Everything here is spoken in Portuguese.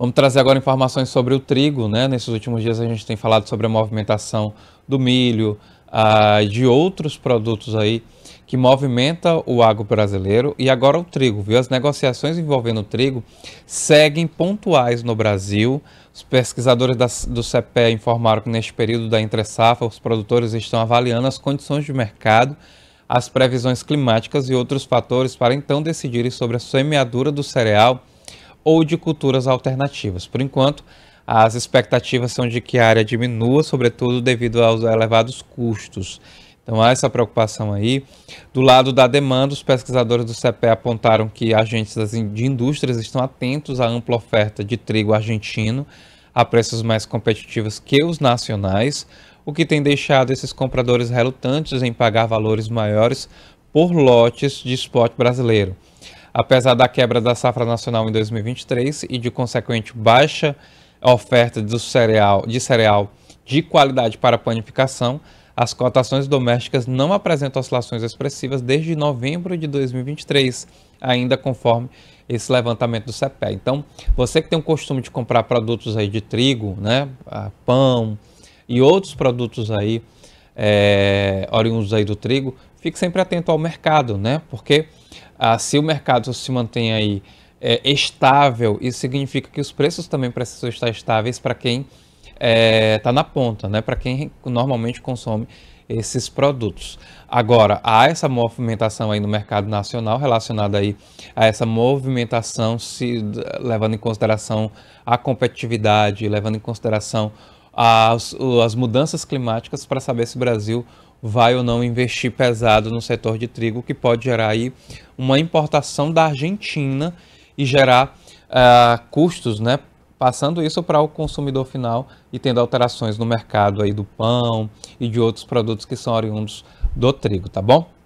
Vamos trazer agora informações sobre o trigo, né? Nesses últimos dias a gente tem falado sobre a movimentação do milho, ah, de outros produtos aí que movimenta o agro brasileiro e agora o trigo, viu? As negociações envolvendo o trigo seguem pontuais no Brasil. Os pesquisadores da, do CEPE informaram que neste período da entre-safra os produtores estão avaliando as condições de mercado, as previsões climáticas e outros fatores para então decidirem sobre a semeadura do cereal ou de culturas alternativas. Por enquanto, as expectativas são de que a área diminua, sobretudo devido aos elevados custos. Então há essa preocupação aí. Do lado da demanda, os pesquisadores do CPE apontaram que agentes de indústrias estão atentos à ampla oferta de trigo argentino a preços mais competitivos que os nacionais, o que tem deixado esses compradores relutantes em pagar valores maiores por lotes de esporte brasileiro apesar da quebra da safra nacional em 2023 e de consequente baixa oferta de cereal, de cereal de qualidade para panificação, as cotações domésticas não apresentam oscilações expressivas desde novembro de 2023, ainda conforme esse levantamento do CPE. Então, você que tem o costume de comprar produtos aí de trigo, né, pão e outros produtos aí é, oriundos aí do trigo, fique sempre atento ao mercado, né, porque ah, se o mercado se mantém aí é, estável, isso significa que os preços também precisam estar estáveis para quem está é, tá na ponta, né? para quem normalmente consome esses produtos. Agora, há essa movimentação aí no mercado nacional relacionada aí a essa movimentação, se levando em consideração a competitividade, levando em consideração as, as mudanças climáticas para saber se o Brasil vai ou não investir pesado no setor de trigo, que pode gerar aí uma importação da Argentina e gerar uh, custos, né? Passando isso para o consumidor final e tendo alterações no mercado aí do pão e de outros produtos que são oriundos do trigo, tá bom?